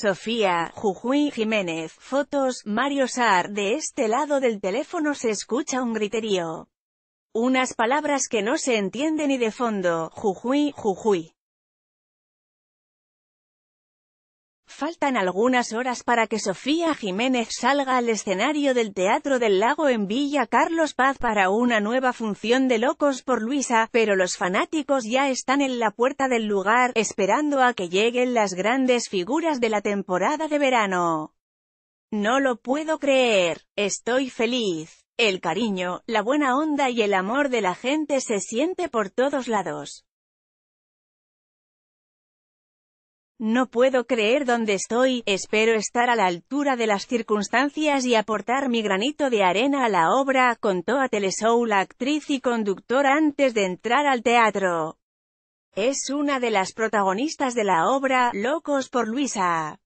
Sofía, Jujuy Jiménez, fotos, Mario Sar, de este lado del teléfono se escucha un griterío. Unas palabras que no se entienden y de fondo, Jujuy, Jujuy. Faltan algunas horas para que Sofía Jiménez salga al escenario del Teatro del Lago en Villa Carlos Paz para una nueva función de Locos por Luisa, pero los fanáticos ya están en la puerta del lugar, esperando a que lleguen las grandes figuras de la temporada de verano. No lo puedo creer, estoy feliz. El cariño, la buena onda y el amor de la gente se siente por todos lados. No puedo creer dónde estoy, espero estar a la altura de las circunstancias y aportar mi granito de arena a la obra, contó a Teleshow la actriz y conductora antes de entrar al teatro. Es una de las protagonistas de la obra, Locos por Luisa.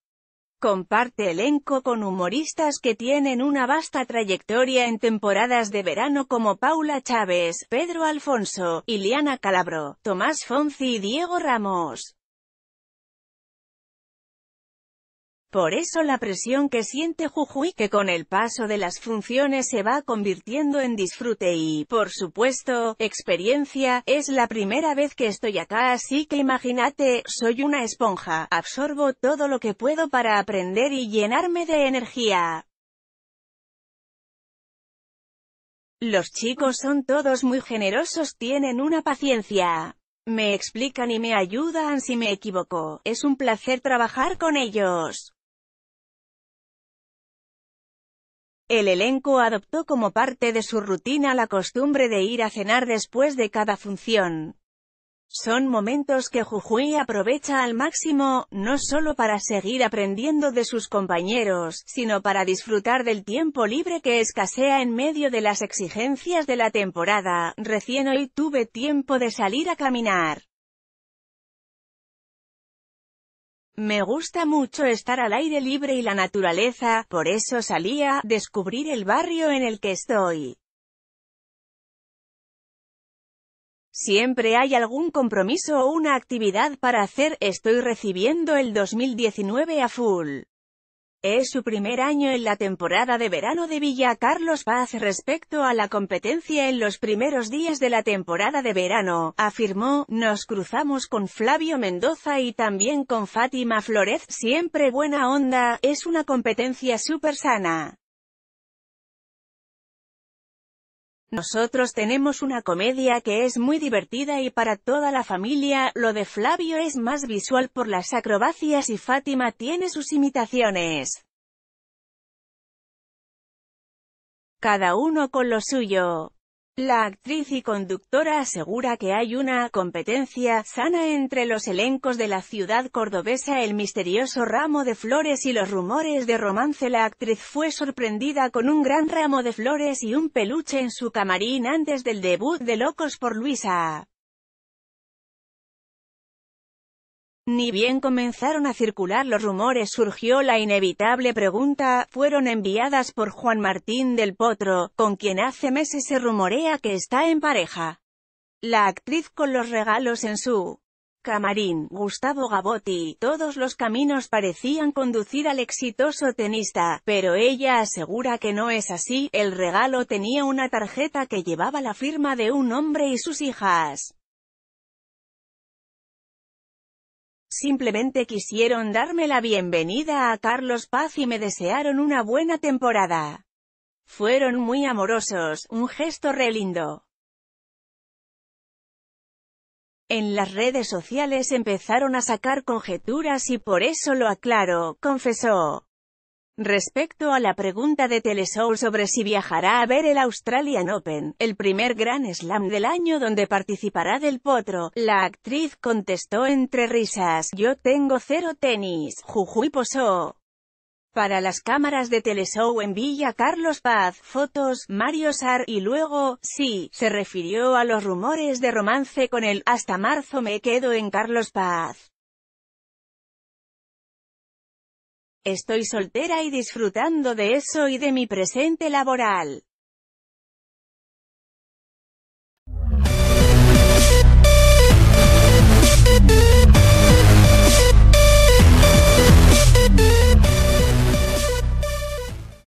Comparte elenco con humoristas que tienen una vasta trayectoria en temporadas de verano como Paula Chávez, Pedro Alfonso, Iliana Calabro, Tomás Fonzi y Diego Ramos. Por eso la presión que siente Jujuy que con el paso de las funciones se va convirtiendo en disfrute y, por supuesto, experiencia, es la primera vez que estoy acá así que imagínate, soy una esponja, absorbo todo lo que puedo para aprender y llenarme de energía. Los chicos son todos muy generosos, tienen una paciencia. Me explican y me ayudan si me equivoco, es un placer trabajar con ellos. El elenco adoptó como parte de su rutina la costumbre de ir a cenar después de cada función. Son momentos que Jujuy aprovecha al máximo, no solo para seguir aprendiendo de sus compañeros, sino para disfrutar del tiempo libre que escasea en medio de las exigencias de la temporada. Recién hoy tuve tiempo de salir a caminar. Me gusta mucho estar al aire libre y la naturaleza, por eso salía, a descubrir el barrio en el que estoy. Siempre hay algún compromiso o una actividad para hacer, estoy recibiendo el 2019 a full. Es su primer año en la temporada de verano de Villa Carlos Paz respecto a la competencia en los primeros días de la temporada de verano, afirmó, nos cruzamos con Flavio Mendoza y también con Fátima Flores, siempre buena onda, es una competencia súper sana. Nosotros tenemos una comedia que es muy divertida y para toda la familia, lo de Flavio es más visual por las acrobacias y Fátima tiene sus imitaciones. Cada uno con lo suyo. La actriz y conductora asegura que hay una competencia sana entre los elencos de la ciudad cordobesa El misterioso ramo de flores y los rumores de romance La actriz fue sorprendida con un gran ramo de flores y un peluche en su camarín antes del debut de Locos por Luisa Ni bien comenzaron a circular los rumores surgió la inevitable pregunta, fueron enviadas por Juan Martín del Potro, con quien hace meses se rumorea que está en pareja. La actriz con los regalos en su camarín, Gustavo Gabotti, todos los caminos parecían conducir al exitoso tenista, pero ella asegura que no es así, el regalo tenía una tarjeta que llevaba la firma de un hombre y sus hijas. Simplemente quisieron darme la bienvenida a Carlos Paz y me desearon una buena temporada. Fueron muy amorosos, un gesto re lindo. En las redes sociales empezaron a sacar conjeturas y por eso lo aclaro, confesó. Respecto a la pregunta de Teleshow sobre si viajará a ver el Australian Open, el primer gran Slam del año donde participará Del Potro, la actriz contestó entre risas, yo tengo cero tenis, Jujuy posó. Para las cámaras de Teleshow en Villa Carlos Paz, fotos, Mario Sar y luego, sí, se refirió a los rumores de romance con el «Hasta marzo me quedo en Carlos Paz». Estoy soltera y disfrutando de eso y de mi presente laboral.